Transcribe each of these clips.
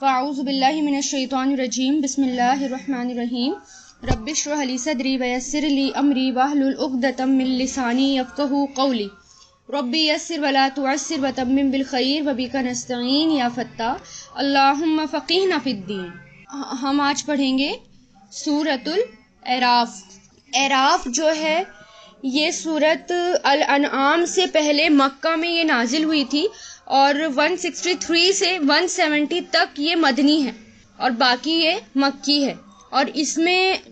फ़ाउज़बिल्लिमिनशैतरजीम बसमीम रबिशरहली सदरी वयसरली अमरी वाहलतम लसानी यफ़ू कौली रबी यसर वला तुसर वतमिम बिलखैर वबीका नस्तीन या फ़त्ता अल्लाम फ़कीन फ़िद्दीन हम आज पढ़ेंगे सूरतुल एराफ एराफ जो है ये सूरत अल अनआम से पहले मक्का में ये नाजिल हुई थी और 163 से 170 तक ये मदनी है और बाकी ये मक्की है और इसमें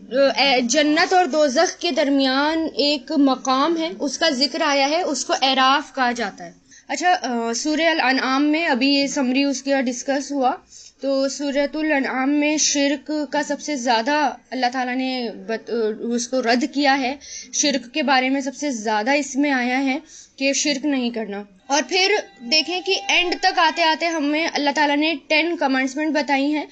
जन्नत और दोजख के दरमियान एक मकाम है उसका जिक्र आया है उसको एराफ कहा जाता है अच्छा सूर्य अल अनआम में अभी ये समरी उसके डिस्कस हुआ तो सूरत अनआम में शिरक का सबसे ज़्यादा अल्लाह ताला ने बत, उसको रद्द किया है शिरक के बारे में सबसे ज़्यादा इसमें आया है कि शिरक नहीं करना और फिर देखें कि एंड तक आते आते हमें अल्लाह ताला ने टेन कमेंट्समेंट बताई हैं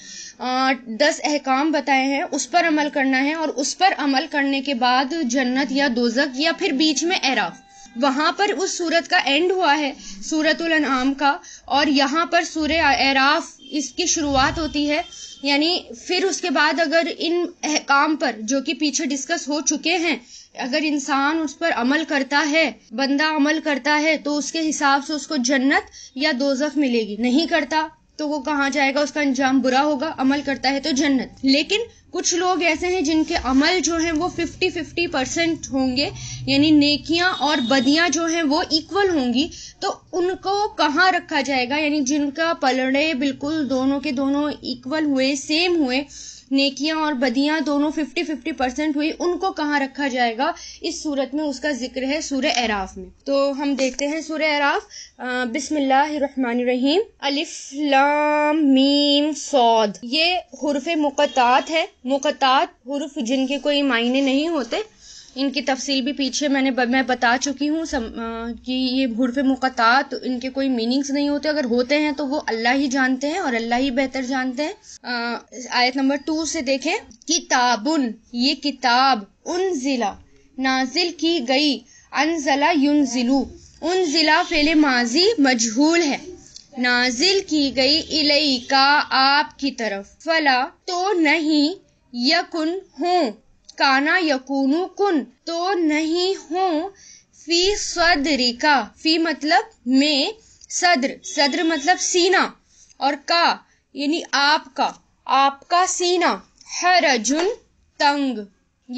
दस अहकाम बताए हैं उस पर अमल करना है और उस पर अमल करने के बाद जन्नत या दोजक या फिर बीच में एराफ़ वहाँ पर उस सूरत का एंड हुआ है सूरत अनाम का और यहाँ पर सूर्य एराफ इसकी शुरुआत होती है यानी फिर उसके बाद अगर इन अहकाम पर जो कि पीछे डिस्कस हो चुके हैं अगर इंसान उस पर अमल करता है बंदा अमल करता है तो उसके हिसाब से उसको जन्नत या दोजफ मिलेगी नहीं करता तो वो कहाँ जाएगा उसका अंजाम बुरा होगा अमल करता है तो जन्नत लेकिन कुछ लोग ऐसे हैं जिनके अमल जो हैं वो फिफ्टी फिफ्टी परसेंट होंगे यानी नेकियां और बदियां जो हैं वो इक्वल होंगी तो उनको कहाँ रखा जाएगा यानी जिनका पलड़े बिल्कुल दोनों के दोनों इक्वल हुए सेम हुए नेकियां और बदियां दोनों फिफ्टी फिफ्टी परसेंट हुई उनको कहाँ रखा जाएगा इस सूरत में उसका जिक्र है सूर्य एराफ में तो हम देखते हैं सूर्य एराफ बिसमीम अलिफ लाम मीम सौद ये हरफ मुकतात है मुकतात हरफ जिनके कोई मायने नहीं होते इनकी तफसील भी पीछे मैंने ब, मैं बता चुकी हूँ कि ये हरफ तो इनके कोई मीनिंग्स नहीं होते अगर होते हैं तो वो अल्लाह ही जानते हैं और अल्लाह ही बेहतर जानते हैं आयत नंबर टू से देखें किताबुन ये किताब उन जिला नाजिल की गई अनजला युन जिलू उन जिला फेले माजी मजहूल है नाजिल की गई इलाई का आपकी तरफ फला तो नहीं यकुन हूँ काना यकूनु कुन तो नहीं हो फी सदरिका फी मतलब में सद्र सद्र मतलब सीना और का यानी आपका आपका सीना रजुन तंग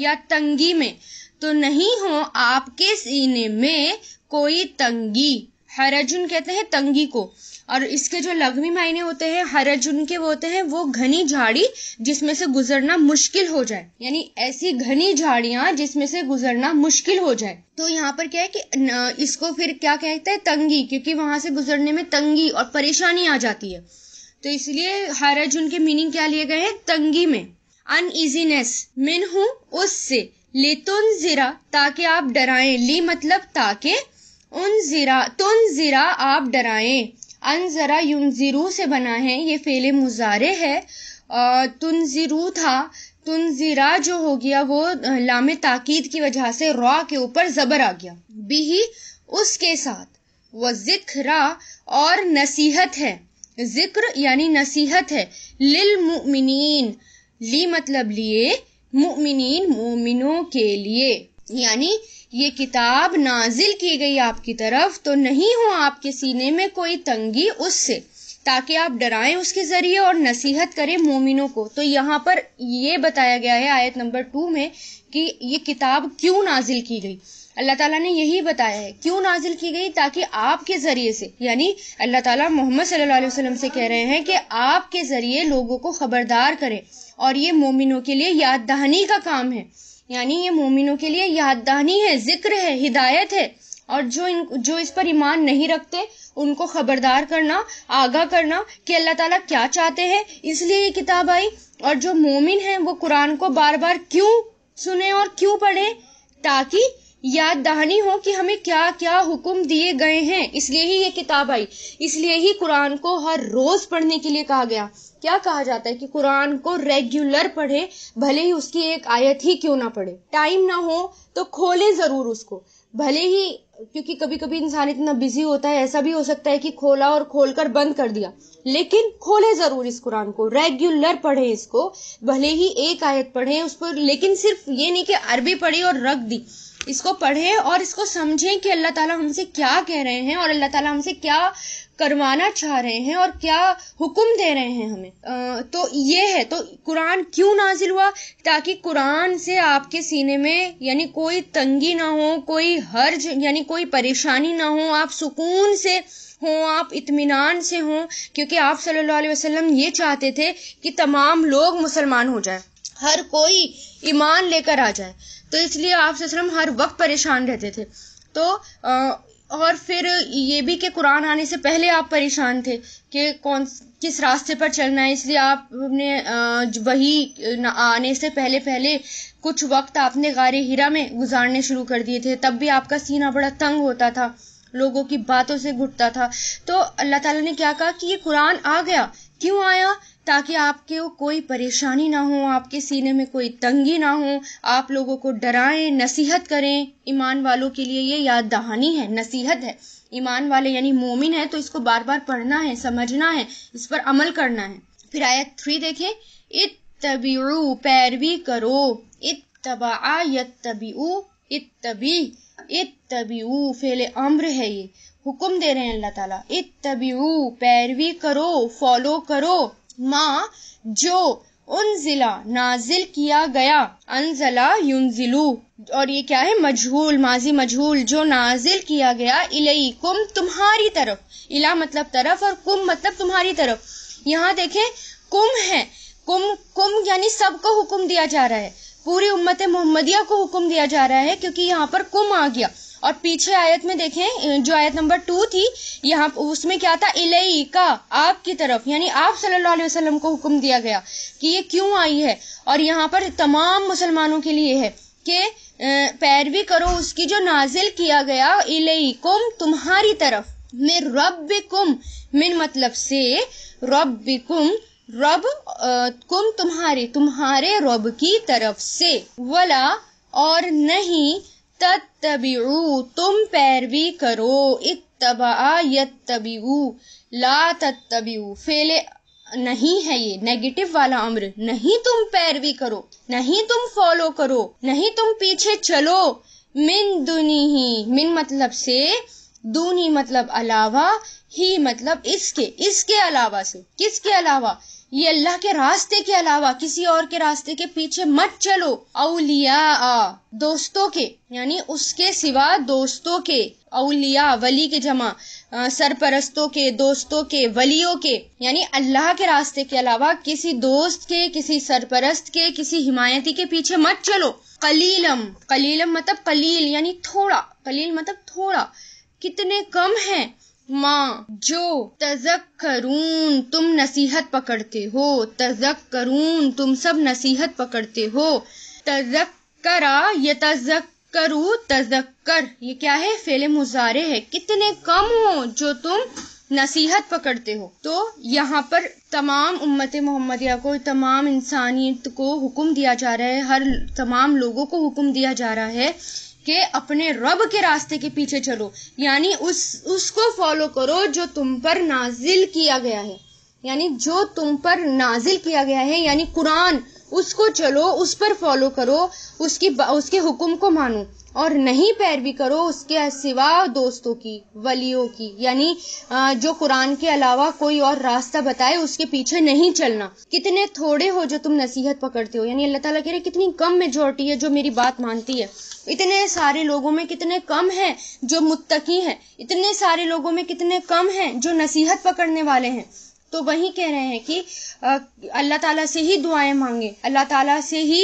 या तंगी में तो नहीं हो आपके सीने में कोई तंगी हरजुन कहते हैं तंगी को और इसके जो लघवी मायने होते हैं हरज उनके वो होते हैं वो घनी झाड़ी जिसमें से गुजरना मुश्किल हो जाए यानी ऐसी घनी झाड़ियां जिसमें से गुजरना मुश्किल हो जाए तो यहाँ पर क्या है कि इसको फिर क्या कहते हैं तंगी क्योंकि वहां से गुजरने में तंगी और परेशानी आ जाती है तो इसलिए हरज उनके मीनिंग क्या लिए गए हैं तंगी में अनइजीनेस मिन हूं उससे ले तुन जिरा ताकि आप डराएं ली मतलब ताकि उन जिरा तुन जिरा आप डराएं अन ज़रा से बना है ये फेले मुजारे है तुनज़िरू था तुनज़िरा जो हो गया वो लाम ताकीद की वजह से रॉ के ऊपर ज़बर आ गया बिही उसके साथ वह जिक्रा और नसीहत है जिक्र यानी नसीहत है लिल मुमिनीन ली मतलब लिए मुमिनीन मोमिनों के लिए यानी ये किताब नाजिल की गई आपकी तरफ तो नहीं हो आपके सीने में कोई तंगी उससे ताकि आप डराएं उसके ज़रिए और नसीहत करें मोमिनों को तो यहाँ पर ये बताया गया है आयत नंबर टू में कि ये किताब क्यों नाजिल की गई अल्लाह ताला ने यही बताया है क्यों नाजिल की गई ताकि आपके ज़रिए से यानी अल्लाह ताला मोहम्मद सल्लल्लाहु अलैहि वसल्लम से कह रहे हैं कि आपके ज़रिए लोगों को ख़बरदार करें और ये मोमिनों के लिए याद दहानी का काम है यानी ये मोमिनों के लिए याददानी है जिक्र है हिदायत है और जो इन जो इस पर ईमान नहीं रखते उनको खबरदार करना आगाह करना कि अल्लाह ताला क्या चाहते हैं इसलिए ये किताब आई और जो मोमिन हैं वो कुरान को बार बार क्यों सुने और क्यों पढ़े ताकि याद दहानी हो कि हमें क्या क्या हुक्म दिए गए हैं इसलिए ही ये किताब आई इसलिए ही कुरान को हर रोज पढ़ने के लिए कहा गया क्या कहा जाता है कि कुरान को रेगुलर पढ़े भले ही उसकी एक आयत ही क्यों ना पढ़े टाइम ना हो तो खोले जरूर उसको भले ही क्योंकि कभी कभी इंसान इतना बिजी होता है ऐसा भी हो सकता है कि खोला और खोलकर बंद कर दिया लेकिन खोले जरूर इस कुरान को रेगुलर पढ़े इसको भले ही एक आयत पढ़े उस पर लेकिन सिर्फ ये नहीं कि अरबी पढ़ी और रख दी इसको पढ़ें और इसको समझें कि अल्लाह ताला हमसे क्या कह रहे हैं और अल्लाह ताला हमसे क्या करवाना चाह रहे हैं और क्या हुक्म दे रहे हैं हमें आ, तो ये है तो कुरान क्यों नाजिल हुआ ताकि कुरान से आपके सीने में यानी कोई तंगी ना हो कोई हर्ज यानी कोई परेशानी ना हो आप सुकून से हो आप इत्मीनान से हों क्योंकि आप सल्लल्लाहु अलैहि वसल्लम ये चाहते थे कि तमाम लोग मुसलमान हो जाए हर कोई ईमान लेकर आ जाए तो इसलिए आप हर वक्त परेशान रहते थे तो और फिर ये भी कि कुरान आने से पहले आप परेशान थे कि कौन किस रास्ते पर चलना है इसलिए आपने वही आने से पहले पहले कुछ वक्त आपने गारे हीरा में गुजारने शुरू कर दिए थे तब भी आपका सीना बड़ा तंग होता था लोगों की बातों से घुटता था तो अल्लाह ताला ने क्या कहा कि ये कुरान आ गया क्यों आया ताकि आपके कोई परेशानी ना हो आपके सीने में कोई तंगी ना हो आप लोगों को डराएं नसीहत करें ईमान वालों के लिए ये याद दहानी है नसीहत है ईमान वाले यानी मोमिन है तो इसको बार बार पढ़ना है समझना है इस पर अमल करना है फिर आयत थ्री देखें इत तबीऊ पैरवी करो इत तबाआ इत तबी इतबीऊ फेले अम्र है ये हुक्म दे रहे हैं अल्लाह ताला इतबीऊ पैरवी करो फॉलो करो माँ जो उन जिला नाजिल किया गया अनजला युनजिलू और ये क्या है मजहूल माजी मजहूल जो नाजिल किया गया इलई कुम तुम्हारी तरफ इला मतलब तरफ और कुम मतलब तुम्हारी तरफ यहाँ देखें कुम है कुम कुम यानी सबको हुक्म दिया जा रहा है पूरी उम्मत मोहम्मदिया को हुक्म दिया जा रहा है क्योंकि यहाँ पर कुम आ गया और पीछे आयत में देखें जो आयत नंबर टू थी यहाँ उसमें क्या था इलेई का आपकी तरफ यानी आप सल्लल्लाहु अलैहि वसल्लम को हुक्म दिया गया कि ये क्यों आई है और यहाँ पर तमाम मुसलमानों के लिए है कि पैरवी करो उसकी जो नाजिल किया गया इलेई कुम तुम्हारी तरफ में रब कुम मिन मतलब से रब कुम रब कुम तुम्हारी तुम्हारे रब की तरफ से वला और नहीं तत्तबिऊ तुम पैरवी करो इतबा यत्तबिऊ ला तत्तबिऊ फेले नहीं है ये नेगेटिव वाला अम्र नहीं तुम पैरवी करो नहीं तुम फॉलो करो नहीं तुम पीछे चलो मिन दुनी ही मिन मतलब से दूनी मतलब अलावा ही मतलब इसके इसके अलावा से किसके अलावा ये अल्लाह के रास्ते के अलावा किसी और के रास्ते के पीछे मत चलो अलिया दोस्तों के यानी उसके सिवा दोस्तों के अलिया वली के जमा सरपरस्तों के दोस्तों के वलियों के यानी अल्लाह के रास्ते के अलावा किसी दोस्त के किसी सरपरस्त के किसी हिमायती के पीछे मत चलो कलीलम कलीलम मतलब कलील यानी थोड़ा कलील मतलब थोड़ा कितने कम हैं माँ जो तजक करून तुम नसीहत पकड़ते हो तजक करून तुम सब नसीहत पकड़ते हो तजक करा ये तजक करू तजक कर ये क्या है फेले मुजारे है कितने कम हो जो तुम नसीहत पकड़ते हो तो यहाँ पर तमाम उम्मत मोहम्मदिया को तमाम इंसानियत को हुक्म दिया जा रहा है हर तमाम लोगों को हुक्म दिया जा रहा है के अपने रब के रास्ते के पीछे चलो यानी उस उसको फॉलो करो जो तुम पर नाजिल किया गया है यानी जो तुम पर नाजिल किया गया है यानी कुरान उसको चलो उस पर फॉलो करो उसकी उसके हुक्म को मानो और नहीं पैरवी करो उसके सिवा दोस्तों की वलियों की यानी जो कुरान के अलावा कोई और रास्ता बताए उसके पीछे नहीं चलना कितने थोड़े हो जो तुम नसीहत पकड़ते हो यानी अल्लाह ताला कह रहे कितनी कम मेजोरिटी है जो मेरी बात मानती है इतने सारे लोगों में कितने कम हैं जो मुत्तकी हैं इतने सारे लोगों में कितने कम हैं जो नसीहत पकड़ने वाले हैं तो वही कह रहे हैं कि अल्लाह ताला से ही दुआएं मांगे अल्लाह ताला से ही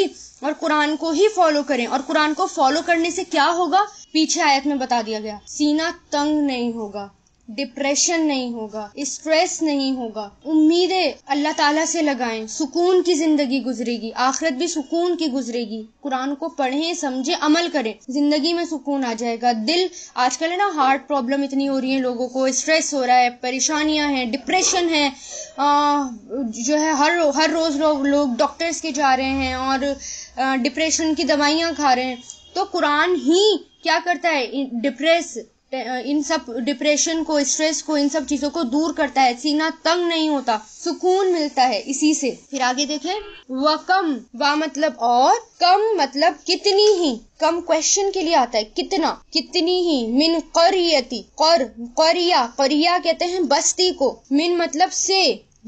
और कुरान को ही फॉलो करें और कुरान को फॉलो करने से क्या होगा पीछे आयत में बता दिया गया सीना तंग नहीं होगा डिप्रेशन नहीं होगा स्ट्रेस नहीं होगा उम्मीदें अल्लाह ताला से लगाएं सुकून की जिंदगी गुजरेगी आखिरत भी सुकून की गुजरेगी कुरान को पढ़ें समझें अमल करें जिंदगी में सुकून आ जाएगा दिल आजकल है ना हार्ट प्रॉब्लम इतनी हो रही है लोगों को स्ट्रेस हो रहा है परेशानियां हैं डिप्रेशन है आ, जो है हर हर रोज़ लोग लोग डॉक्टर्स के जा रहे हैं और डिप्रेशन की दवाइयाँ खा रहे हैं तो कुरान ही क्या करता है डिप्रेस इन सब डिप्रेशन को स्ट्रेस को इन सब चीज़ों को दूर करता है सीना तंग नहीं होता सुकून मिलता है इसी से फिर आगे देखे व कम व मतलब और कम मतलब कितनी ही कम क्वेश्चन के लिए आता है कितना कितनी ही मिन करियती कर करिया करिया कहते हैं बस्ती को मिन मतलब से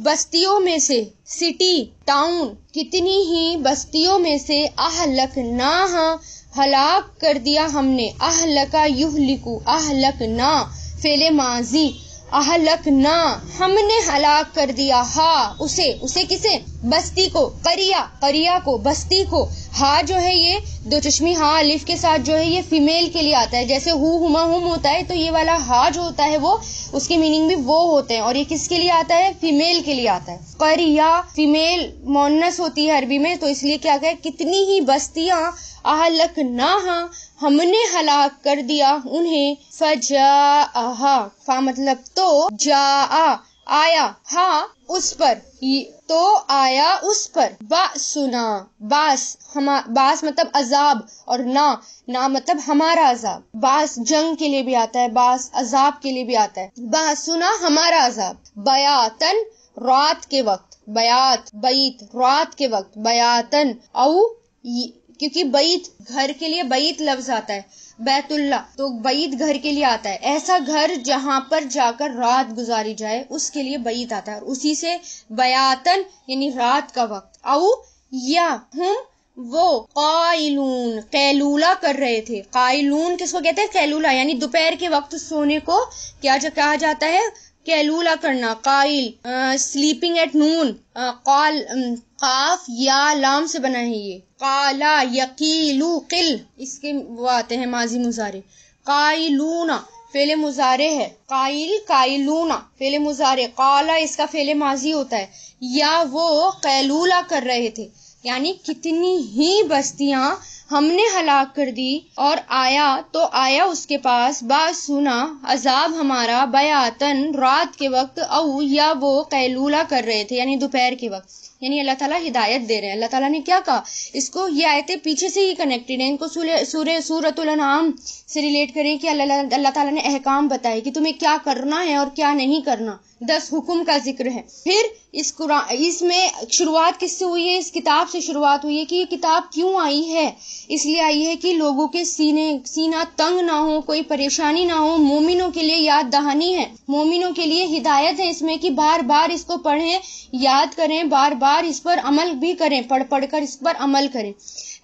बस्तियों में से सिटी टाउन कितनी ही बस्तियों में से आहलक ना हलाक कर दिया हमने अहलका युहलिकू अहलक ना फेले माजी अहलक ना हमने हलाक कर दिया हा उसे उसे किसे बस्ती को करिया करिया को बस्ती को हा जो है ये दो चश्मी हा अलिफ के साथ जो है ये फीमेल के लिए आता है जैसे हु हुमा हुम होता है तो ये वाला हा जो होता है वो उसके मीनिंग भी वो होते हैं और ये किसके लिए आता है फीमेल के लिए आता है करिया फीमेल मोनस होती है अरबी में तो इसलिए क्या कहे कितनी ही बस्तिया आहलक ना हमने हलाक कर दिया उन्हें फजा फा मतलब तो जा आया हा उस पर तो आया उस पर बा सुना बास हम बास मतलब अजाब और ना ना मतलब हमारा अजाब बास जंग के लिए भी आता है बास अजाब के लिए भी आता है बा सुना हमारा अजाब बयातन रात के वक्त बयात बैत रात के वक्त बयातन औ क्योंकि बैत घर के लिए बैत लफ्ज आता है बैतुल्ला तो बईद घर के लिए आता है ऐसा घर जहाँ पर जाकर रात गुजारी जाए उसके लिए बईद आता है और उसी से बयातन यानी रात का वक्त औ या हम वो कायलून कैलूला कर रहे थे कायलून किसको कहते हैं कैलूला यानी दोपहर के वक्त सोने को क्या जा, कहा जाता है कैलूला करना काइल स्लीपिंग एट नून कॉल काफ या लाम से बना है ये काला यकीलू किल इसके वो आते हैं माजी मुजारे कायलूना फेले मुजारे है काइल कायलूना फेले मुजारे काला इसका फेले माजी होता है या वो कैलूला कर रहे थे यानी कितनी ही बस्तियां हमने हलाक कर दी और आया तो आया उसके पास बात सुना अजाब हमारा बयातन रात के वक्त औ या वो कैलूला कर रहे थे यानी दोपहर के वक्त यानी अल्लाह ताला हिदायत दे रहे हैं अल्लाह ताला ने क्या कहा इसको ये आयतें पीछे से ही कनेक्टेड हैं इनको सूर्य सूरतुल से रिलेट करें कि अल्लाह अल्लाह ताला ने अहकाम बताए कि तुम्हें क्या करना है और क्या नहीं करना दस हुक्म का जिक्र है फिर इस इसमें शुरुआत किससे हुई है इस किताब से शुरुआत हुई है कि ये किताब क्यों आई है इसलिए आई है कि लोगों के सीने सीना तंग ना हो कोई परेशानी ना हो मोमिनों के लिए याद दहानी है मोमिनों के लिए हिदायत है इसमें कि बार बार इसको पढ़ें याद करें बार बार बार इस पर अमल भी करें पढ़ पढ़कर इस पर अमल करें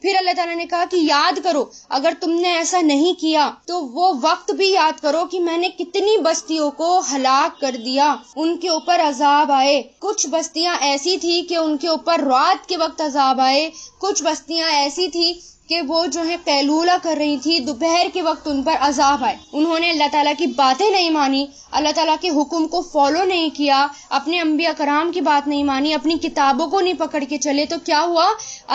फिर अल्लाह ताला ने कहा कि याद करो अगर तुमने ऐसा नहीं किया तो वो वक्त भी याद करो कि मैंने कितनी बस्तियों को हलाक कर दिया उनके ऊपर अजाब आए कुछ बस्तियां ऐसी थी कि उनके ऊपर रात के वक्त अजाब आए कुछ बस्तियां ऐसी थी कि वो जो है कैलूला कर रही थी दोपहर के वक्त उन पर अजाब आए उन्होंने अल्लाह ताला की बातें नहीं मानी अल्लाह ताला के हुक्म को फॉलो नहीं किया अपने अम्बिया कराम की बात नहीं मानी अपनी किताबों को नहीं पकड़ के चले तो क्या हुआ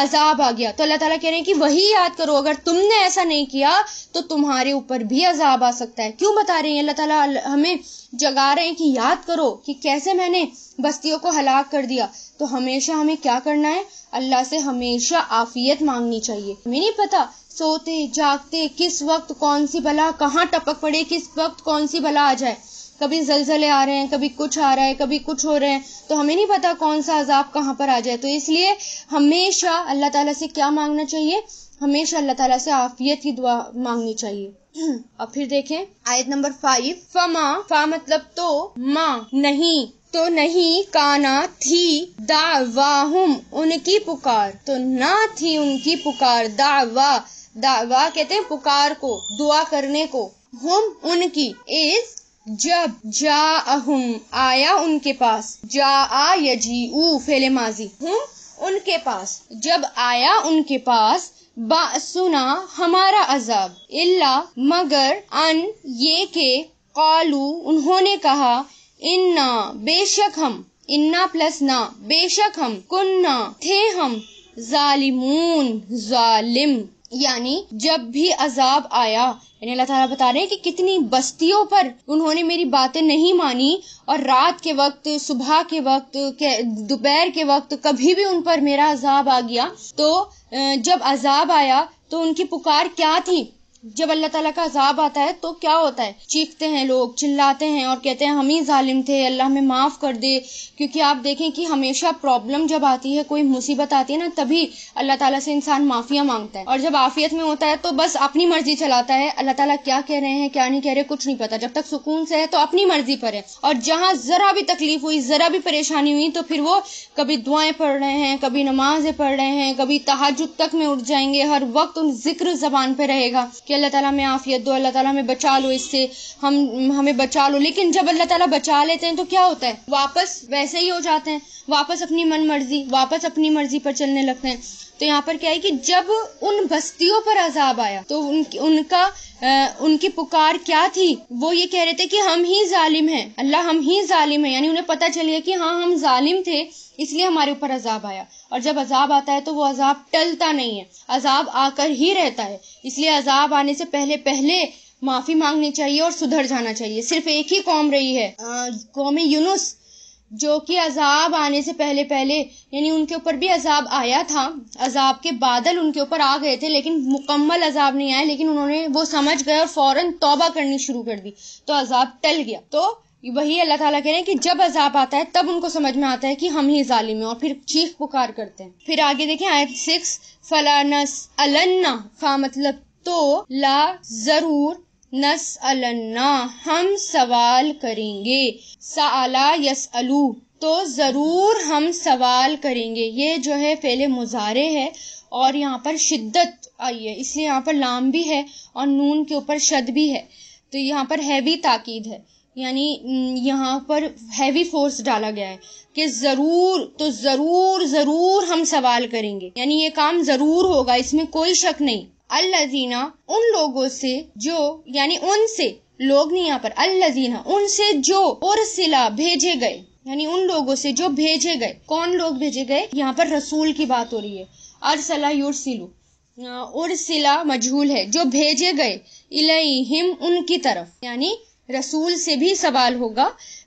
अजाब आ गया तो अल्लाह ताला कह रहे हैं कि वही याद करो अगर तुमने ऐसा नहीं किया तो तुम्हारे ऊपर भी अजाब आ सकता है क्यों बता रहे हैं अल्लाह ताला हमें जगा रहे हैं कि याद करो कि कैसे मैंने बस्तियों को हलाक कर दिया तो हमेशा हमें क्या करना है अल्लाह से हमेशा आफियत मांगनी चाहिए हमें नहीं पता सोते जागते किस वक्त कौन सी भला कहाँ टपक पड़े किस वक्त कौन सी भला आ जाए कभी जलजले आ रहे हैं कभी कुछ आ रहा है कभी कुछ हो रहे हैं तो हमें नहीं पता कौन सा अजाब कहाँ पर आ जाए तो इसलिए हमेशा अल्लाह ताला से क्या मांगना चाहिए हमेशा अल्लाह ताला से आफियत की दुआ मांगनी चाहिए अब फिर देखें आयत नंबर फाइव फमा फा मतलब तो माँ नहीं तो नहीं काना थी दावाहुम उनकी पुकार तो ना थी उनकी पुकार दावा दावा कहते हैं पुकार को दुआ करने को हम उनकी इस जब जा अहुम आया उनके पास जा आ यजी ऊ फेले माजी हम उनके पास जब आया उनके पास बा सुना हमारा अजाब इल्ला मगर अन ये के कालू उन्होंने कहा इन्ना बेशक हम इन्ना प्लस ना बेशक हम कुन्ना थे हम जालिमून जालिम यानी जब भी अजाब आया यानी अल्लाह ताला बता रहे हैं कि कितनी बस्तियों पर उन्होंने मेरी बातें नहीं मानी और रात के वक्त सुबह के वक्त दोपहर के वक्त कभी भी उन पर मेरा अजाब आ गया तो जब अजाब आया तो उनकी पुकार क्या थी जब अल्लाह ताला का अजाब आता है तो क्या होता है चीखते हैं लोग चिल्लाते हैं और कहते हैं हम ही जालिम थे अल्लाह हमें माफ़ कर दे क्योंकि आप देखें कि हमेशा प्रॉब्लम जब आती है कोई मुसीबत आती है ना तभी अल्लाह ताला से इंसान माफ़िया मांगता है और जब आफियत में होता है तो बस अपनी मर्जी चलाता है अल्लाह ताला क्या कह रहे हैं क्या नहीं कह रहे कुछ नहीं पता जब तक सुकून से है तो अपनी मर्जी पर है और जहाँ ज़रा भी तकलीफ हुई ज़रा भी परेशानी हुई तो फिर वो कभी दुआएं पढ़ रहे हैं कभी नमाजें पढ़ रहे हैं कभी तहाजुद तक में उठ जाएंगे हर वक्त उन जिक्र जबान पर रहेगा कि अल्लाह ताला में आफियत दो अल्लाह ताला में बचा लो इससे हम हमें बचा लो लेकिन जब अल्लाह ताला बचा लेते हैं तो क्या होता है वापस वैसे ही हो जाते हैं वापस अपनी मन मर्जी वापस अपनी मर्जी पर चलने लगते हैं तो यहाँ पर क्या है कि जब उन बस्तियों पर अजाब आया तो उन, उनका आ, उनकी पुकार क्या थी वो ये कह रहे थे कि हम ही जालिम हैं अल्लाह हम ही जालिम हैं यानी उन्हें पता चल गया कि हाँ हम जालिम थे इसलिए हमारे ऊपर अजाब आया और जब अजाब आता है तो वो अजाब टलता नहीं है अजाब आकर ही रहता है इसलिए अजाब आने से पहले पहले माफ़ी मांगनी चाहिए और सुधर जाना चाहिए सिर्फ एक ही कौम रही है कौम यूनुस जो कि अजाब आने से पहले पहले यानी उनके ऊपर भी अजाब आया था अजाब के बादल उनके ऊपर आ गए थे लेकिन मुकम्मल अजाब नहीं आया लेकिन उन्होंने वो समझ गए और फौरन तौबा करनी शुरू कर दी तो अजाब टल गया तो वही अल्लाह ताला कह रहे हैं कि जब अजाब आता है तब उनको समझ में आता है कि हम ही जालिम हैं और फिर चीख पुकार करते हैं फिर आगे देखें आयत सिक्स फलानस अलन्ना का मतलब तो ला जरूर नसअलन्ना हम सवाल करेंगे सला अलू तो ज़रूर हम सवाल करेंगे ये जो है फेले मुजारे है और यहाँ पर शिद्दत आई है इसलिए यहाँ पर लाम भी है और नून के ऊपर शद भी है तो यहाँ पर हैवी ताकीद है यानी यहाँ पर हैवी फोर्स डाला गया है कि ज़रूर तो ज़रूर ज़रूर हम सवाल करेंगे यानी ये काम ज़रूर होगा इसमें कोई शक नहीं अल्लाजीना उन लोगों से जो यानी उनसे लोग नहीं यहाँ पर अल्लाजीना उनसे जो और सिला भेजे गए यानी उन लोगों से जो भेजे गए कौन लोग भेजे गए यहाँ पर रसूल की बात हो रही है अरसला युरसिलू उर्सिला मजहूल है जो भेजे गए हिम उनकी तरफ यानी रसूल से भी सवाल होगा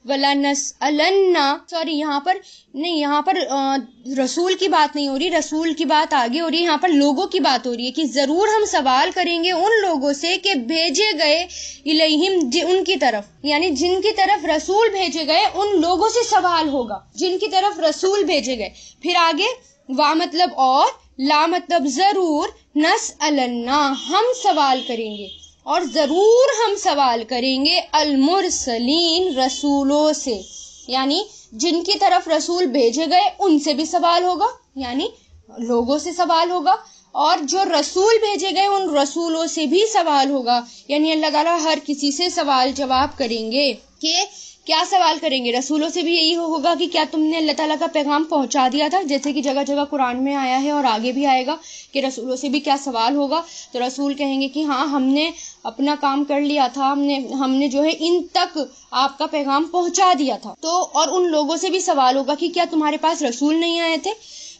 वला नस अलन्ना सॉरी यहाँ पर नहीं यहाँ पर आ, रसूल की बात नहीं हो रही रसूल की बात आगे हो रही है यहाँ पर लोगों की बात हो रही है कि ज़रूर हम सवाल करेंगे उन लोगों से कि भेजे गए इलेहिम उनकी तरफ यानी जिनकी तरफ रसूल भेजे गए उन लोगों से सवाल होगा जिनकी तरफ रसूल भेजे गए फिर आगे वाह मतलब और ला मतलब ज़रूर नस अलन्ना हम सवाल करेंगे और ज़रूर हम सवाल करेंगे सलीन रसूलों से यानी जिनकी तरफ रसूल भेजे गए उनसे भी सवाल होगा यानी लोगों से सवाल होगा और जो रसूल भेजे गए उन रसूलों से भी सवाल होगा यानी अल्लाह ताला हर किसी से सवाल जवाब करेंगे कि क्या सवाल करेंगे रसूलों से भी यही होगा कि क्या तुमने अल्लाह ताला का पैगाम पहुंचा दिया था जैसे कि जगह जगह कुरान में आया है और आगे भी आएगा कि रसूलों से भी क्या सवाल होगा तो रसूल कहेंगे कि हाँ हमने अपना काम कर लिया था हमने हमने जो है इन तक आपका पैगाम पहुंचा दिया था तो और उन लोगों से भी सवाल होगा कि क्या तुम्हारे पास रसूल नहीं आए थे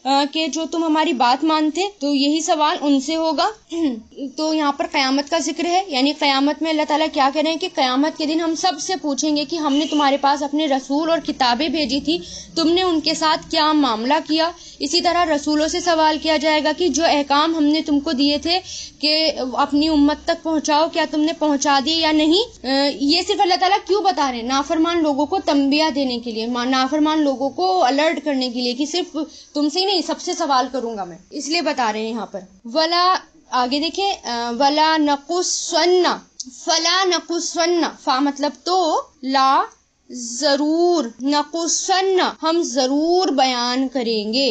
के जो तुम हमारी बात मानते तो यही सवाल उनसे होगा तो यहाँ पर क़यामत का जिक्र है यानी क़यामत में अल्लाह ताला क्या कह रहे हैं कि क़यामत के दिन हम सबसे पूछेंगे कि हमने तुम्हारे पास अपने रसूल और किताबें भेजी थी तुमने उनके साथ क्या मामला किया इसी तरह रसूलों से सवाल किया जाएगा कि जो अहकाम हमने तुमको दिए थे कि अपनी उम्मत तक पहुँचाओ क्या तुमने पहुँचा दिए या नहीं ये सिर्फ अल्लाह ताला क्यों बता रहे हैं नाफरमान लोगों को तंबिया देने के लिए नाफरमान लोगों को अलर्ट करने के लिए कि सिर्फ तुमसे ही नहीं सबसे सवाल करूंगा मैं इसलिए बता रहे हैं यहाँ पर वला आगे देखे वला नकुस्वन्ना फला नकुस्वन्न फा मतलब तो ला जरूर नकुस्वन्न हम जरूर बयान करेंगे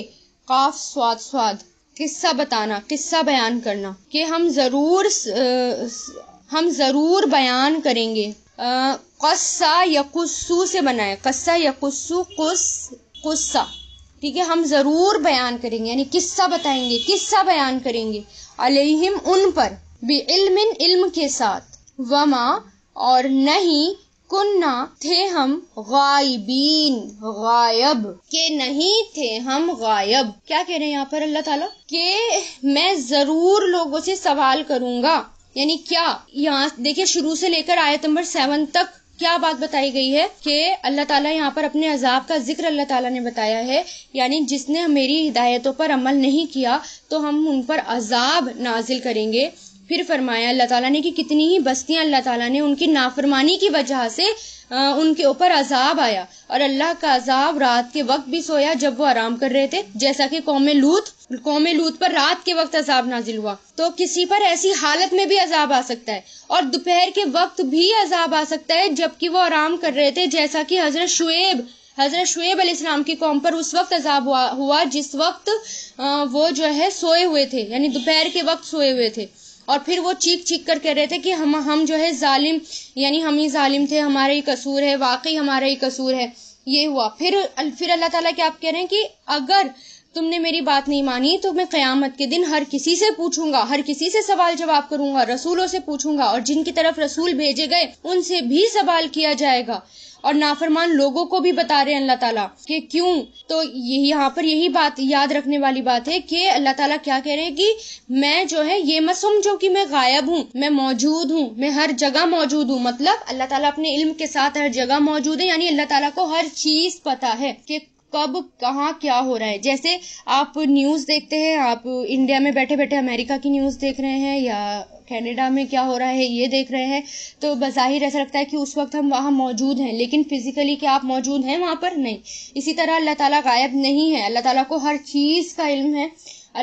काफ स्वाद स्वाद किस्सा बताना किस्सा बयान करना कि हम जरूर आ, हम जरूर बयान करेंगे कस्सा यकुस्सू से बनाए कस्सा यकुस्सू कुस कुस्सा ठीक है हम ज़रूर बयान करेंगे यानी किस्सा बताएंगे किस्सा बयान करेंगे अलहिम उन पर बेइल्मिन इल्म के साथ वमा और नहीं कुन्ना थे हम गायबीन गायब के नहीं थे हम गायब क्या कह रहे हैं यहाँ पर अल्लाह ताला के मैं जरूर लोगों से सवाल करूंगा यानी क्या यहाँ देखिए शुरू से लेकर आयत नंबर सेवन तक क्या बात बताई गई है कि अल्लाह ताला यहाँ पर अपने अजाब का जिक्र अल्लाह ताला ने बताया है यानी जिसने मेरी हिदायतों पर अमल नहीं किया तो हम उन पर अजाब नाजिल करेंगे फिर फरमाया अल्लाह ताला ने कि कितनी ही बस्तियां अल्लाह ताला ने उनकी नाफरमानी की वजह से आ, उनके ऊपर अजाब आया और अल्लाह का अजाब रात के वक्त भी सोया जब वो आराम कर रहे थे जैसा कि कौम लूत कौम लूत पर रात के वक्त अजाब नाजिल हुआ तो किसी पर ऐसी हालत में भी अजाब आ सकता है और दोपहर के वक्त भी अजाब आ सकता है जबकि वो आराम कर रहे थे जैसा कि हजरत शुएब हजरत शुएब अलैहिस्सलाम की कौम पर उस वक्त अजाब हुआ, हुआ जिस वक्त वो जो है सोए हुए थे यानी दोपहर के वक्त सोए हुए थे और फिर वो चीख चीख कर कह रहे थे कि हम हम जो है जालिम यानी हम ही जालिम थे हमारा ही कसूर है वाकई हमारा ही कसूर है ये हुआ फिर फिर अल्लाह ताला क्या आप कह रहे हैं कि अगर तुमने मेरी बात नहीं मानी तो मैं क़यामत के दिन हर किसी से पूछूंगा हर किसी से सवाल जवाब करूंगा रसूलों से पूछूंगा और जिनकी तरफ रसूल भेजे गए उनसे भी सवाल किया जाएगा और नाफरमान लोगों को भी बता रहे हैं अल्लाह ताला कि क्यों तो यहाँ पर यही बात याद रखने वाली बात है कि अल्लाह ताला क्या कह रहे हैं कि मैं जो है ये मत समझो कि मैं गायब हूँ मैं मौजूद हूँ मैं हर जगह मौजूद हूँ मतलब अल्लाह ताला अपने इल्म के साथ हर जगह मौजूद है यानी अल्लाह ताला को हर चीज पता है कि कब कहाँ क्या हो रहा है जैसे आप न्यूज़ देखते हैं आप इंडिया में बैठे बैठे अमेरिका की न्यूज़ देख रहे हैं या कैनेडा में क्या हो रहा है ये देख रहे हैं तो बाहिर ऐसा लगता है कि उस वक्त हम वहाँ मौजूद हैं लेकिन फिज़िकली क्या आप मौजूद हैं वहाँ पर नहीं इसी तरह अल्लाह ताला गायब नहीं है अल्लाह ताला को हर चीज़ का इल्म है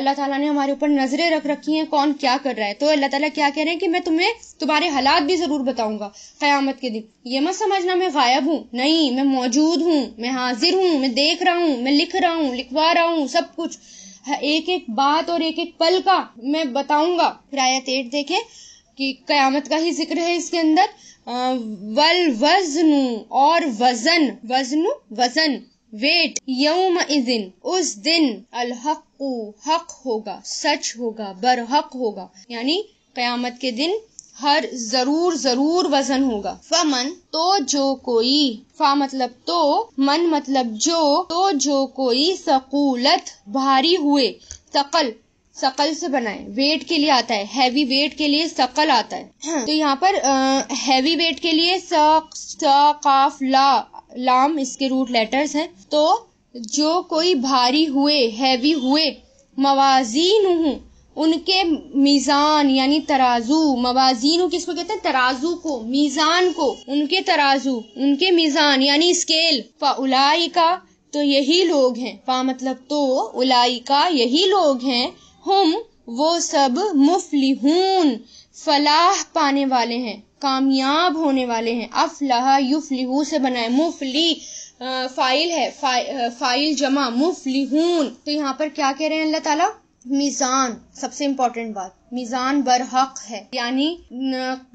अल्लाह ताला ने हमारे ऊपर नज़रें रख रखी हैं कौन क्या कर रहा है तो अल्लाह ताला क्या कह रहे हैं कि मैं तुम्हें तुम्हारे हालात भी ज़रूर बताऊंगा क़यामत के दिन ये मत समझना मैं गायब हूँ नहीं मैं मौजूद हूँ मैं हाजिर हूँ मैं देख रहा हूँ मैं लिख रहा हूँ लिखवा रहा हूँ सब कुछ हाँ, एक एक बात और एक एक पल का मैं बताऊंगा रायत एट देखे कि कयामत का ही जिक्र है इसके अंदर वल वजनु और वजन वजनु वजन वेट यौम इजिन उस दिन अलहक हक होगा सच होगा बरहक होगा यानी कयामत के दिन हर जरूर जरूर वजन होगा फमन तो जो कोई फा मतलब तो मन मतलब जो तो जो कोई सकूलत भारी हुए सकल सकल से बनाए वेट के लिए आता है हैवी वेट के लिए सकल आता है हाँ। तो यहाँ पर आ, हैवी वेट के लिए सकाफ ला लाम इसके रूट लेटर्स हैं तो जो कोई भारी हुए हैवी हुए मवाजी हूँ उनके मीज़ान यानी तराजू मवाजीन किसको कहते हैं तराजू को मीज़ान को उनके तराजू उनके मीज़ान यानी स्केल उलाई का तो यही लोग हैं फा मतलब तो उलाई का यही लोग हैं हम वो सब मुफलिहून फलाह पाने वाले हैं कामयाब होने वाले हैं अफलाह युफलिहु से बनाए मुफली फाइल है फाइल जमा मुफलिहून तो यहाँ पर क्या कह रहे हैं अल्लाह ताला मीज़ान सबसे इम्पोर्टेंट बात मीज़ान बरहक है यानी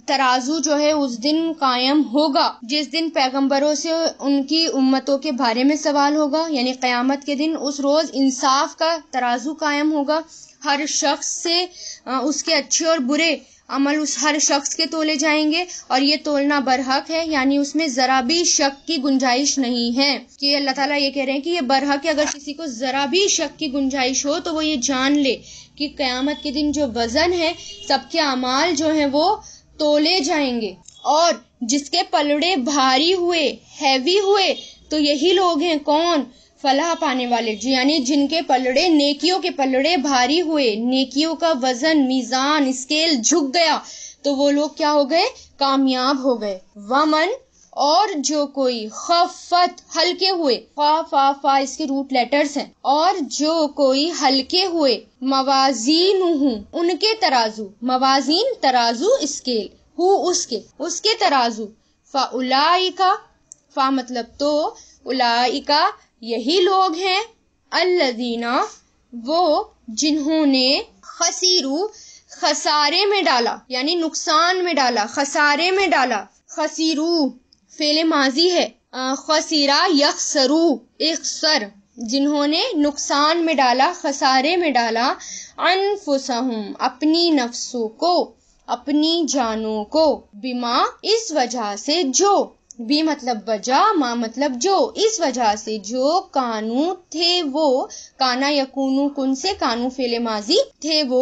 तराजू जो है उस दिन कायम होगा जिस दिन पैगंबरों से उनकी उम्मतों के बारे में सवाल होगा यानी क़यामत के दिन उस रोज़ इंसाफ का तराजू कायम होगा हर शख्स से उसके अच्छे और बुरे अमल उस हर शख्स के तोले जाएंगे और ये तोलना बरहक है यानी उसमें ज़रा भी शक की गुंजाइश नहीं है कि अल्लाह ताला ये कह रहे हैं कि ये बरहक है अगर किसी को ज़रा भी शक की गुंजाइश हो तो वो ये जान ले कि क़यामत के दिन जो वज़न है सबके अमाल जो है वो तोले जाएंगे और जिसके पलड़े भारी हुए हैवी हुए तो यही लोग हैं कौन फलाह पाने वाले यानी जिनके पलड़े नेकियों के पलड़े भारी हुए नेकियों का वजन मीजान स्केल झुक गया तो वो लोग क्या हो गए कामयाब हो गए वमन और जो कोई खफत हल्के हुए फा फा फा इसके रूट लेटर्स हैं और जो कोई हल्के हुए मवाजीन हूँ उनके तराजू मवाजीन तराजू स्केल हु उसके उसके तराजू फा उलाइका फा मतलब तो उलाइका यही लोग हैं अल्लजीना वो जिन्होंने खसीरू खसारे में डाला यानी नुकसान में डाला खसारे में डाला खसीरू फेले माजी है खसीरा यकसरू इकसर जिन्होंने नुकसान में डाला खसारे में डाला अनफुसहुम अपनी नफ्सों को अपनी जानों को बीमा इस वजह से जो बी मतलब वजह माँ मतलब जो इस वजह से जो कानू थे वो काना यकूनू कुन से कानू फेले माजी थे वो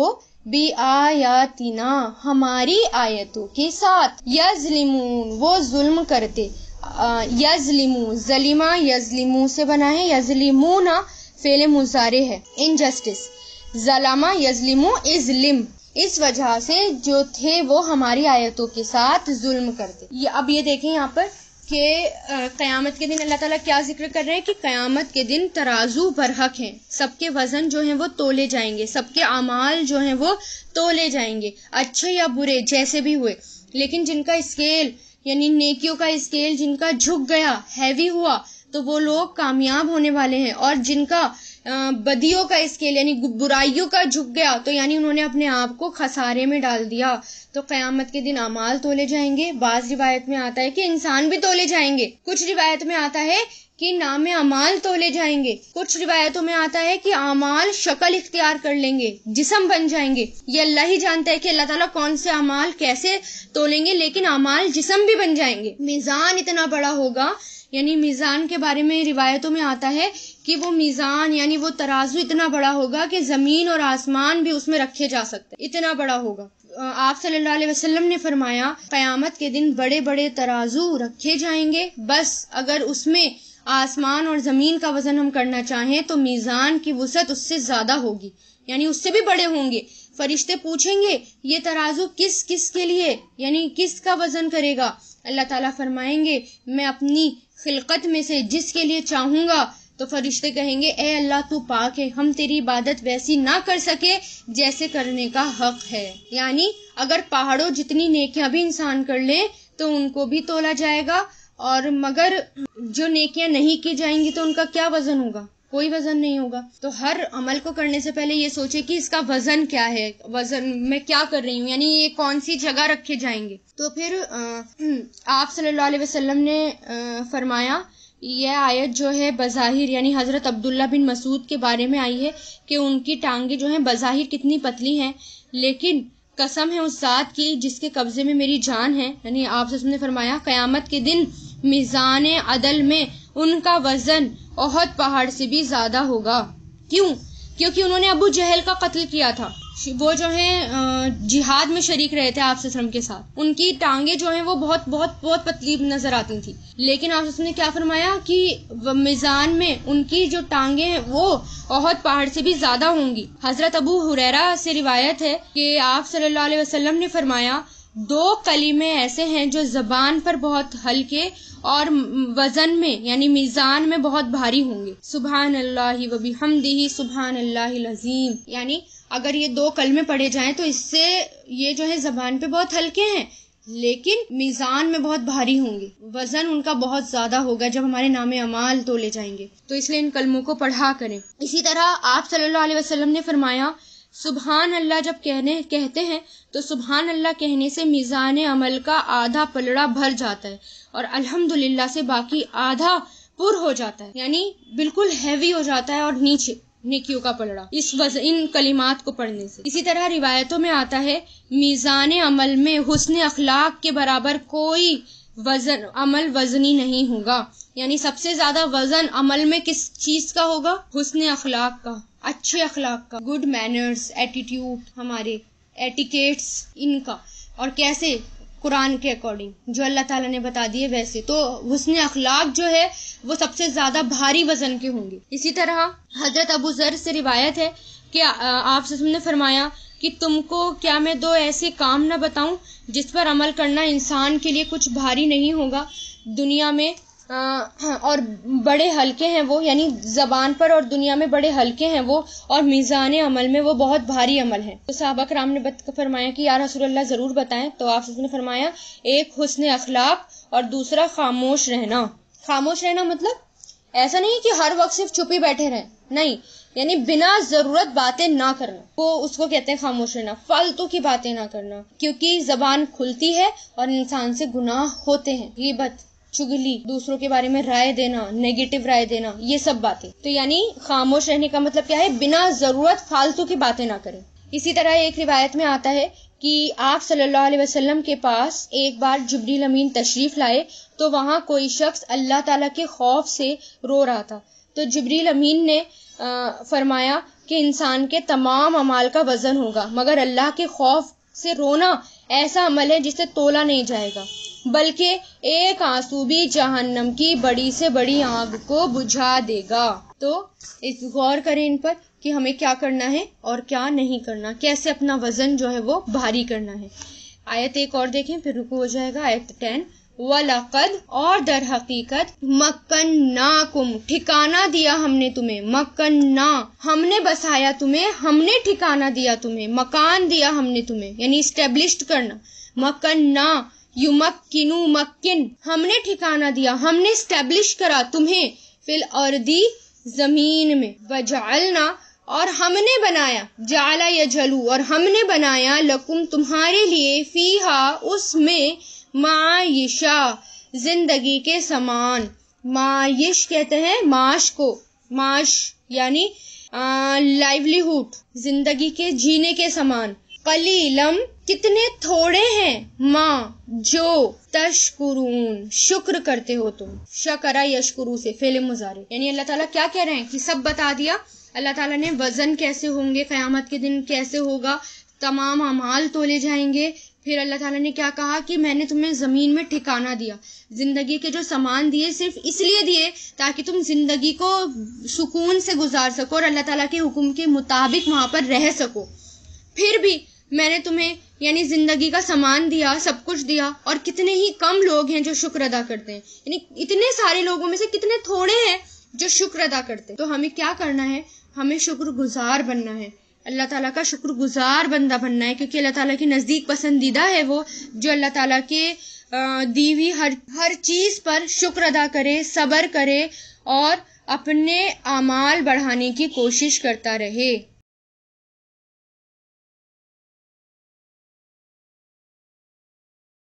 बी आयातिना हमारी आयतों के साथ यजलिमून वो जुल्म करते यजलिमू जलिमा यजलिमू से बना है ना फेले मुजारे है इनजस्टिस जलामा यजलिमू लिम इस वजह से जो थे वो हमारी आयतों के साथ जुल्म करते ये अब ये देखें यहाँ पर कि क़यामत के दिन अल्लाह ताला क्या जिक्र कर रहे हैं कि क़यामत के दिन तराजू बरहक हैं सबके वज़न जो हैं वो तोले जाएंगे सबके अमाल जो हैं वो तोले जाएंगे अच्छे या बुरे जैसे भी हुए लेकिन जिनका स्केल यानी नेकियों का स्केल जिनका झुक गया हैवी हुआ तो वो लोग कामयाब होने वाले हैं और जिनका बदियों का लिए यानी बुराइयों का झुक गया तो यानी उन्होंने अपने आप को खसारे में डाल दिया तो क़यामत के दिन अमाल तोले जाएंगे बाज़ रिवायत में आता है कि इंसान भी तोले जाएंगे कुछ रिवायत में आता है कि नाम अमाल तोले जाएंगे कुछ रिवायतों में आता है कि अमाल शक्ल इख्तियार कर लेंगे जिसम बन जाएंगे ये अल्लाह ही जानता है कि अल्लाह ताला कौन से अमाल कैसे तोलेंगे लेकिन अमाल जिसम भी बन जाएंगे मिज़ान इतना बड़ा होगा यानी मिज़ान के बारे में रिवायतों में आता है कि वो मीज़ान यानी वो तराजू इतना बड़ा होगा कि ज़मीन और आसमान भी उसमें रखे जा सकते हैं इतना बड़ा होगा आप सल्लल्लाहु अलैहि वसल्लम ने फरमाया क़यामत के दिन बड़े बड़े तराजू रखे जाएंगे बस अगर उसमें आसमान और ज़मीन का वज़न हम करना चाहें तो मीज़ान की वसत उससे ज़्यादा होगी यानी उससे भी बड़े होंगे फरिश्ते पूछेंगे ये तराजू किस किस के लिए यानी किस का वज़न करेगा अल्लाह ताला फरमाएंगे मैं अपनी खिलकत में से जिसके लिए चाहूंगा तो फरिश्ते कहेंगे ए अल्लाह तू पाक है हम तेरी इबादत वैसी ना कर सके जैसे करने का हक है यानी अगर पहाड़ों जितनी नेकियां भी इंसान कर ले तो उनको भी तोला जाएगा और मगर जो नेकियां नहीं की जाएंगी तो उनका क्या वजन होगा कोई वजन नहीं होगा तो हर अमल को करने से पहले ये सोचे कि इसका वजन क्या है वजन मैं क्या कर रही हूँ यानी ये कौन सी जगह रखे जाएंगे तो फिर आप सल्लल्लाहु अलैहि वसल्लम ने फरमाया ये आयत जो है बज़ाहिर यानी हज़रत अब्दुल्ला बिन मसूद के बारे में आई है कि उनकी टांगें जो हैं बज़ाहिर कितनी पतली हैं लेकिन कसम है उस ज़ात की जिसके कब्ज़े में मेरी जान है यानी आप ने फरमाया क़यामत के दिन मिज़ान अदल में उनका वज़न ओहद पहाड़ से भी ज़्यादा होगा क्यों क्योंकि उन्होंने अबू जहल का कत्ल किया था वो जो है जिहाद में शरीक रहे थे आपसे श्रम के साथ उनकी टांगे जो हैं वो बहुत बहुत बहुत पतली नजर आती थी लेकिन आप ने क्या फरमाया कि मिजान में उनकी जो टांगे हैं वो बहुत पहाड़ से भी ज्यादा होंगी हजरत अबू हुरैरा से रिवायत है कि आप सल्लल्लाहु अलैहि वसल्लम ने फरमाया दो कलीमे ऐसे हैं जो जबान पर बहुत हल्के और वजन में यानी मीज़ान में बहुत भारी होंगे सुबहान अल्लाह वबी हमदी सुबहान अल्लाह लजीम यानी अगर ये दो कलमे पढ़े जाएं तो इससे ये जो है ज़बान पे बहुत हल्के हैं लेकिन मीज़ान में बहुत भारी होंगे वज़न उनका बहुत ज़्यादा होगा जब हमारे नाम अमाल तोले जाएंगे तो इसलिए इन कलमों को पढ़ा करें इसी तरह आप सल्लल्लाहु अलैहि वसल्लम ने फरमाया सुबहान अल्लाह जब कहने कहते हैं तो सुबहान अल्लाह कहने से मीज़ान अमल का आधा पलड़ा भर जाता है और अल्हम्दुलिल्लाह से बाकी आधा पुर हो जाता है यानी बिल्कुल हैवी हो जाता है और नीचे निकियों का पलड़ा इस वज इन कलिमात को पढ़ने से इसी तरह रिवायतों में आता है मीज़ान अमल में हुसन अखलाक के बराबर कोई वजन अमल वजनी नहीं होगा यानी सबसे ज़्यादा वजन अमल में किस चीज़ का होगा हुसन अखलाक का अच्छे अखलाक का गुड मैनर्स एटीट्यूड हमारे एटिकेट्स इनका और कैसे कुरान के अकॉर्डिंग जो अल्लाह ताला ने बता दिए वैसे तो हुसन अखलाक जो है वो सबसे ज़्यादा भारी वजन के होंगे इसी तरह हजरत अबू जर से रिवायत है कि आप ने फरमाया कि तुमको क्या मैं दो ऐसे काम ना बताऊं जिस पर अमल करना इंसान के लिए कुछ भारी नहीं होगा दुनिया में और बड़े हल्के हैं वो यानी ज़बान पर और दुनिया में बड़े हल्के हैं वो और मीज़ान अमल में वो बहुत भारी अमल है तो साहबा कराम ने फरमाया कि यार रसूल ज़रूर बताएं तो आप ने फरमाया एक हसन अखलाक और दूसरा खामोश रहना खामोश रहना मतलब ऐसा नहीं कि हर वक्त सिर्फ छुपी बैठे रहें नहीं यानी बिना जरूरत बातें ना करना वो उसको कहते हैं खामोश रहना फालतू की बातें ना करना क्योंकि जबान खुलती है और इंसान से गुनाह होते हैं ये बात चुगली दूसरों के बारे में राय देना नेगेटिव राय देना ये सब बातें तो यानी खामोश रहने का मतलब क्या है बिना जरूरत फालतू की बातें ना करें इसी तरह एक रिवायत में आता है कि आप सल्लल्लाहु अलैहि वसल्लम के पास एक बार जबरील अमीन तशरीफ लाए तो वहाँ कोई शख्स अल्लाह ताला के खौफ से रो रहा था तो जबरील अमीन ने फरमाया कि इंसान के तमाम अमाल का वजन होगा मगर अल्लाह के खौफ से रोना ऐसा अमल है जिसे तोला नहीं जाएगा बल्कि एक आंसू भी जहन्नम की बड़ी से बड़ी आग को बुझा देगा तो इस गौर करें इन पर कि हमें क्या करना है और क्या नहीं करना कैसे अपना वजन जो है वो भारी करना है आयत एक और देखें फिर रुकू हो जाएगा आयत टेन वलकद और दर हकीकत मक्कन ना कुम ठिकाना दिया हमने तुम्हें ना हमने बसाया तुम्हें हमने ठिकाना दिया तुम्हें मकान दिया हमने तुम्हें यानी स्टेब्लिश करना मक्कन यू युमक्किनु मक्किन हमने ठिकाना दिया हमने स्टेब्लिश करा तुम्हें फिल और दी जमीन में वजालना और हमने बनाया जाला या जलू और हमने बनाया लकुम तुम्हारे लिए फीहा उसमें मायशा जिंदगी के समान मायश कहते हैं माश को माश यानी लाइवलीहुड जिंदगी के जीने के समान कलीलम कितने थोड़े हैं माँ जो तशकुरून शुक्र करते हो तुम शकरा यशकुरु से फेले मुजारे यानी अल्लाह ताला क्या कह रहे हैं कि सब बता दिया अल्लाह ताला ने वजन कैसे होंगे क़यामत के दिन कैसे होगा तमाम अमाल तोले जाएंगे फिर अल्लाह ताला ने क्या कहा कि मैंने तुम्हें ज़मीन में ठिकाना दिया ज़िंदगी के जो सामान दिए सिर्फ इसलिए दिए ताकि तुम ज़िंदगी को सुकून से गुजार सको और अल्लाह ताला के हुक्म के मुताबिक वहाँ पर रह सको फिर भी मैंने तुम्हें यानी ज़िंदगी का सामान दिया सब कुछ दिया और कितने ही कम लोग हैं जो शुक्र अदा करते हैं यानी इतने सारे लोगों में से कितने थोड़े हैं जो शुक्र अदा करते हैं तो हमें क्या करना है हमें शुक्रगुजार बनना है अल्लाह ताला का शुक्रगुजार बंदा बनना है क्योंकि अल्लाह ताला के नज़दीक पसंदीदा है वो जो अल्लाह ताला के दी हुई हर हर चीज़ पर शुक्र अदा करे सब्र करे और अपने अमाल बढ़ाने की कोशिश करता रहे